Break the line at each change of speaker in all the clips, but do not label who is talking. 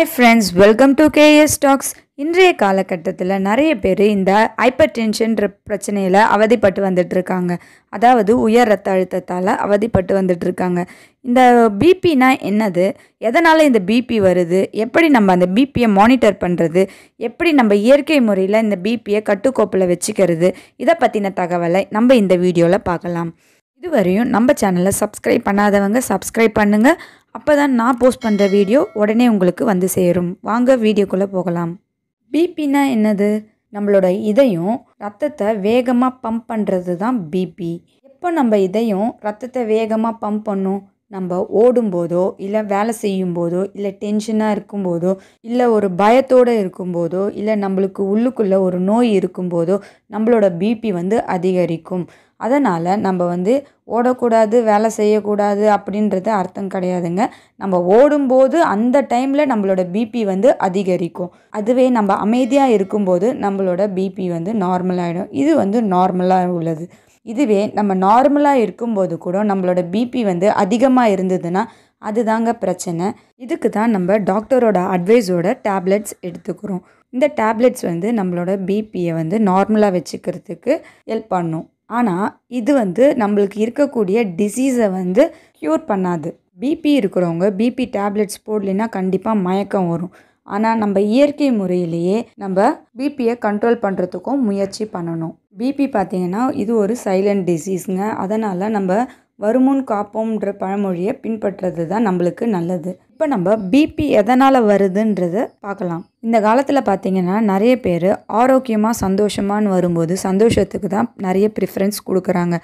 hi friends welcome to KS stocks இன்றைய காலகட்டத்தில் நிறைய பேர் இந்த ஹைப்பர் டென்ஷன்ற பிரச்சனையில் அவதிப்பட்டு வந்துட்டுருக்காங்க அதாவது உயர் ரத்த அழுத்தத்தால் அவதிப்பட்டு வந்துட்டுருக்காங்க இந்த பிபினா என்னது எதனால் இந்த பிபி வருது எப்படி நம்ம அந்த பிபியை மானிட்டர் பண்ணுறது எப்படி நம்ம இயற்கை முறையில் இந்த பிபியை கட்டுக்கோப்பில் வச்சுக்கிறது இதை பற்றின தகவலை நம்ம இந்த வீடியோவில் பார்க்கலாம் இதுவரையும் நம்ம சேனலை சப்ஸ்கிரைப் பண்ணாதவங்க சப்ஸ்கிரைப் பண்ணுங்கள் அப்போ தான் நான் போஸ்ட் பண்ணுற வீடியோ உடனே உங்களுக்கு வந்து சேரும் வாங்க வீடியோக்குள்ளே போகலாம் பிபினா என்னது நம்மளோட இதயம் ரத்தத்தை வேகமாக பம்ப் பண்ணுறது தான் பிபி எப்போ நம்ம இதயம் ரத்தத்தை வேகமாக பம்ப் பண்ணும் நம்ம ஓடும்போதோ இல்லை வேலை செய்யும்போதோ இல்லை டென்ஷனாக இருக்கும்போதோ இல்லை ஒரு பயத்தோடு இருக்கும்போதோ இல்லை நம்மளுக்கு உள்ளுக்குள்ளே ஒரு நோய் இருக்கும்போதோ நம்மளோட பிபி வந்து அதிகரிக்கும் அதனால் நம்ம வந்து ஓடக்கூடாது வேலை செய்யக்கூடாது அப்படின்றது அர்த்தம் கிடையாதுங்க நம்ம ஓடும்போது அந்த டைமில் நம்மளோட பிபி வந்து அதிகரிக்கும் அதுவே நம்ம அமைதியாக இருக்கும்போது நம்மளோட பிபி வந்து நார்மலாகிடும் இது வந்து நார்மலாக உள்ளது இதுவே நம்ம நார்மலாக இருக்கும்போது கூட நம்மளோட பிபி வந்து அதிகமாக இருந்ததுன்னா அதுதாங்க பிரச்சனை இதுக்கு தான் நம்ம டாக்டரோட அட்வைஸோட டேப்லெட்ஸ் எடுத்துக்கிறோம் இந்த டேப்லெட்ஸ் வந்து நம்மளோட பிபியை வந்து நார்மலாக வச்சுக்கிறதுக்கு ஹெல்ப் பண்ணும் ஆனால் இது வந்து நம்மளுக்கு இருக்கக்கூடிய டிசீஸை வந்து க்யூர் பண்ணாது பிபி இருக்கிறவங்க பிபி டேப்லெட்ஸ் போடலைன்னா கண்டிப்பாக மயக்கம் வரும் ஆனால் நம்ம இயற்கை முறையிலேயே நம்ம பிபியை கண்ட்ரோல் பண்ணுறதுக்கும் முயற்சி பண்ணணும் பிபி பார்த்திங்கன்னா இது ஒரு சைலண்ட் டிசீஸ்ங்க அதனால் நம்ம வருமுன் காப்போம்ன்ற பழமொழியை பின்பற்றுறது தான் நம்மளுக்கு நல்லது இப்போ நம்ம பிபி எதனால் வருதுன்றத பார்க்கலாம் இந்த காலத்தில் பார்த்தீங்கன்னா நிறைய பேர் ஆரோக்கியமாக சந்தோஷமானு வரும்போது சந்தோஷத்துக்கு தான் நிறைய ப்ரிஃபரன்ஸ் கொடுக்குறாங்க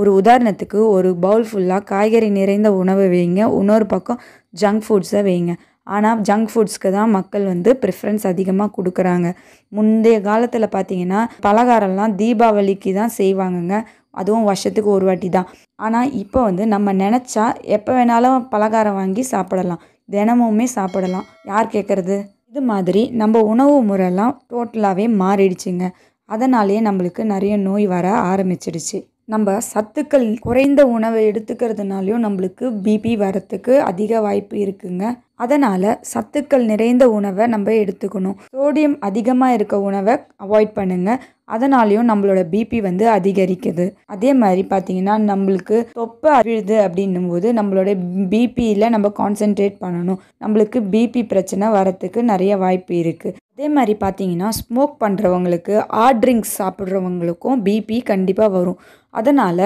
ஒரு உதாரணத்துக்கு ஒரு பவுல் ஃபுல்லாக காய்கறி நிறைந்த உணவை வைங்க இன்னொரு பக்கம் ஜங்க் ஃபுட்ஸை வைங்க ஆனால் ஜங்க் ஃபுட்ஸ்க்கு தான் மக்கள் வந்து ப்ரிஃபரன்ஸ் அதிகமாக கொடுக்குறாங்க முந்தைய காலத்தில் பார்த்தீங்கன்னா பலகாரம்லாம் தீபாவளிக்கு தான் செய்வாங்கங்க அதுவும் வருஷத்துக்கு ஒரு வாட்டி தான் ஆனால் இப்போ வந்து நம்ம நினச்சா எப்போ வேணாலும் பலகாரம் வாங்கி சாப்பிடலாம் தினமுமே சாப்பிடலாம் யார் கேட்குறது இது மாதிரி நம்ம உணவு முறையெல்லாம் டோட்டலாகவே மாறிடுச்சுங்க அதனாலேயே நம்மளுக்கு நிறைய நோய் வர ஆரம்பிச்சிடுச்சு நம்ம சத்துக்கள் குறைந்த உணவை எடுத்துக்கிறதுனாலையும் நம்மளுக்கு பிபி வரத்துக்கு அதிக வாய்ப்பு இருக்குங்க அதனால் சத்துக்கள் நிறைந்த உணவை நம்ம எடுத்துக்கணும் சோடியம் அதிகமாக இருக்க உணவை அவாய்ட் பண்ணுங்கள் அதனாலையும் நம்மளோட பிபி வந்து அதிகரிக்குது அதே மாதிரி பார்த்திங்கன்னா நம்மளுக்கு தொப்பை அழுது அப்படின்னும் போது நம்மளோட பிபியில் நம்ம கான்சென்ட்ரேட் பண்ணணும் நம்மளுக்கு பிபி பிரச்சனை வரத்துக்கு நிறைய வாய்ப்பு இருக்குது அதே மாதிரி பார்த்தீங்கன்னா ஸ்மோக் பண்ணுறவங்களுக்கு ஹார்ட் ட்ரிங்க்ஸ் சாப்பிட்றவங்களுக்கும் பிபி கண்டிப்பாக வரும் அதனால்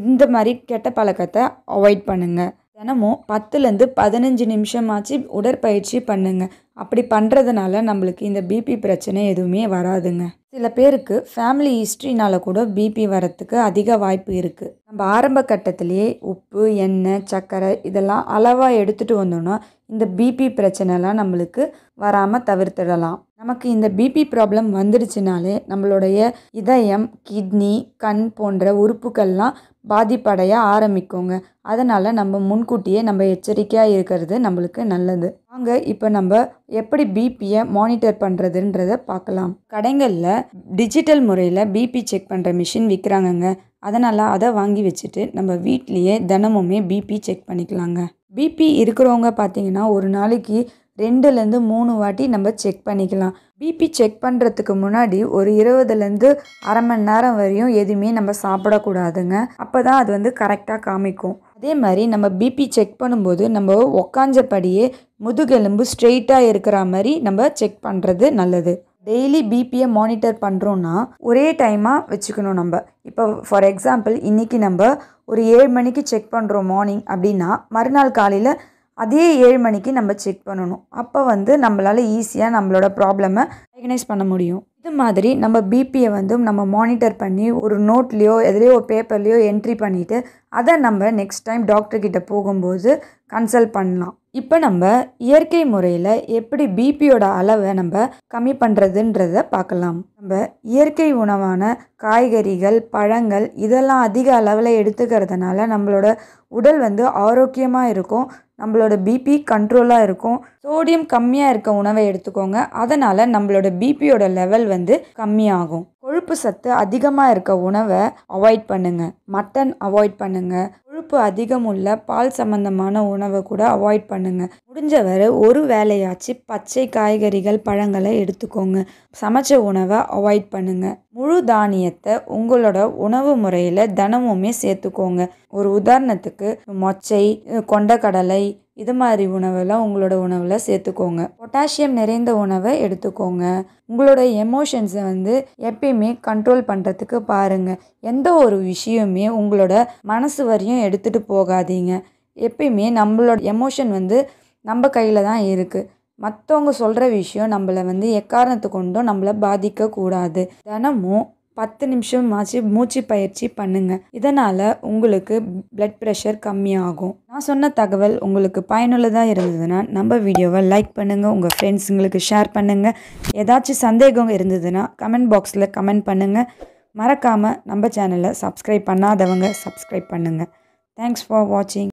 இந்த மாதிரி கெட்ட பழக்கத்தை அவாய்ட் பண்ணுங்கள் தினமும் பத்துலேருந்து பதினஞ்சு நிமிஷமாச்சு உடற்பயிற்சி பண்ணுங்கள் அப்படி பண்ணுறதுனால நம்மளுக்கு இந்த பிபி பிரச்சனை எதுவுமே வராதுங்க சில பேருக்கு ஃபேமிலி ஹிஸ்ட்ரினால் கூட பிபி வரத்துக்கு அதிக வாய்ப்பு இருக்குது நம்ம ஆரம்ப கட்டத்திலேயே உப்பு எண்ணெய் சர்க்கரை இதெல்லாம் அளவாக எடுத்துகிட்டு வந்தோன்னா இந்த பிபி பிரச்சனைலாம் நம்மளுக்கு வராமல் தவிர்த்திடலாம் நமக்கு இந்த பிபி ப்ராப்ளம் வந்துடுச்சுனாலே நம்மளுடைய இதயம் கிட்னி கண் போன்ற உறுப்புகள்லாம் பாதிப்படைய ஆரம்பிக்குங்க அதனால் நம்ம முன்கூட்டியே நம்ம எச்சரிக்கையாக இருக்கிறது நம்மளுக்கு நல்லது வாங்க இப்போ நம்ம எப்படி பிபியை மானிட்டர் பண்ணுறதுன்றத பார்க்கலாம் கடைகளில் டிஜிட்டல் முறையில் பிபி செக் பண்ணுற மிஷின் விற்கிறாங்கங்க அதனால் அதை வாங்கி வச்சுட்டு நம்ம வீட்லேயே தினமுமே பிபி செக் பண்ணிக்கலாங்க பிபி இருக்கிறவங்க பார்த்தீங்கன்னா ஒரு நாளைக்கு ரெண்டுலேருந்து மூணு வாட்டி நம்ம செக் பண்ணிக்கலாம் பிபி செக் பண்ணுறதுக்கு முன்னாடி ஒரு இருபதுலேருந்து அரை மணி நேரம் வரையும் எதுவுமே நம்ம சாப்பிடக்கூடாதுங்க அப்போ தான் அது வந்து கரெக்டாக காமிக்கும் அதே மாதிரி நம்ம பிபி செக் பண்ணும்போது நம்ம உக்காஞ்சபடியே முதுகெலும்பு ஸ்ட்ரெயிட்டாக இருக்கிற மாதிரி நம்ம செக் பண்ணுறது நல்லது டெய்லி பிபியை மானிட்டர் பண்ணுறோன்னா ஒரே டைமாக வச்சுக்கணும் நம்ம இப்போ ஃபார் எக்ஸாம்பிள் இன்றைக்கி நம்ம ஒரு ஏழு மணிக்கு செக் பண்ணுறோம் மார்னிங் அப்படின்னா மறுநாள் காலையில் அதே ஏழு மணிக்கு நம்ம செக் பண்ணணும் அப்போ வந்து நம்மளால் ஈஸியாக நம்மளோட ப்ராப்ளமை ரெகனைஸ் பண்ண முடியும் இது மாதிரி நம்ம பிபியை வந்து நம்ம மானிட்டர் பண்ணி ஒரு நோட்லேயோ எதுலேயோ ஒரு பேப்பர்லேயோ என்ட்ரி பண்ணிவிட்டு அதை நம்ம நெக்ஸ்ட் டைம் டாக்டர்கிட்ட போகும்போது கன்சல்ட் பண்ணலாம் இப்போ நம்ம இயற்கை முறையில் எப்படி பிபியோட அளவை நம்ம கம்மி பண்ணுறதுன்றத பார்க்கலாம் நம்ம இயற்கை உணவான காய்கறிகள் பழங்கள் இதெல்லாம் அதிக அளவில் எடுத்துக்கிறதுனால நம்மளோட உடல் வந்து ஆரோக்கியமாக இருக்கும் நம்மளோட பிபி கண்ட்ரோலாக இருக்கும் சோடியம் கம்மியாக இருக்க உணவை எடுத்துக்கோங்க அதனால் நம்மளோட பிபியோட லெவல் வந்து கம்மியாகும் கொழுப்பு சத்து அதிகமாக இருக்க உணவை அவாய்ட் பண்ணுங்கள் மட்டன் அவாய்ட் பண்ணுங்கள் கொழுப்பு அதிகம் உள்ள பால் சம்மந்தமான உணவை கூட அவாய்ட் பண்ணுங்கள் முடிஞ்சவரை ஒரு வேலையாச்சு பச்சை காய்கறிகள் பழங்களை எடுத்துக்கோங்க சமைச்ச உணவை அவாய்ட் பண்ணுங்கள் முழு தானியத்தை உங்களோட உணவு முறையில் தினமுமே சேர்த்துக்கோங்க ஒரு உதாரணத்துக்கு மொச்சை கொண்டக்கடலை இது மாதிரி உணவெல்லாம் உங்களோட உணவில் சேர்த்துக்கோங்க பொட்டாசியம் நிறைந்த உணவை எடுத்துக்கோங்க உங்களோட எமோஷன்ஸை வந்து எப்பயுமே கண்ட்ரோல் பண்ணுறதுக்கு பாருங்கள் எந்த ஒரு விஷயமே உங்களோட மனசு வரையும் எடுத்துகிட்டு போகாதீங்க எப்பயுமே நம்மளோட எமோஷன் வந்து நம்ம கையில் தான் இருக்குது மற்றவங்க சொல்கிற விஷயம் நம்மளை வந்து எக்காரணத்து கொண்டும் நம்மளை பாதிக்கக்கூடாது தினமும் பத்து நிமிஷம் நிமிஷமாச்சு மூச்சு பயிற்சி பண்ணுங்கள் இதனால் உங்களுக்கு பிளட் ப்ரெஷர் கம்மியாகும் நான் சொன்ன தகவல் உங்களுக்கு பயனுள்ளதாக இருந்ததுன்னா நம்ம வீடியோவை லைக் பண்ணுங்கள் உங்கள் ஃப்ரெண்ட்ஸுங்களுக்கு ஷேர் பண்ணுங்கள் ஏதாச்சும் சந்தேகம் இருந்ததுன்னா கமெண்ட் பாக்ஸில் கமெண்ட் பண்ணுங்கள் மறக்காமல் நம்ம சேனலை சப்ஸ்கிரைப் பண்ணாதவங்க சப்ஸ்கிரைப் பண்ணுங்க தேங்க்ஸ் ஃபார் வாட்சிங்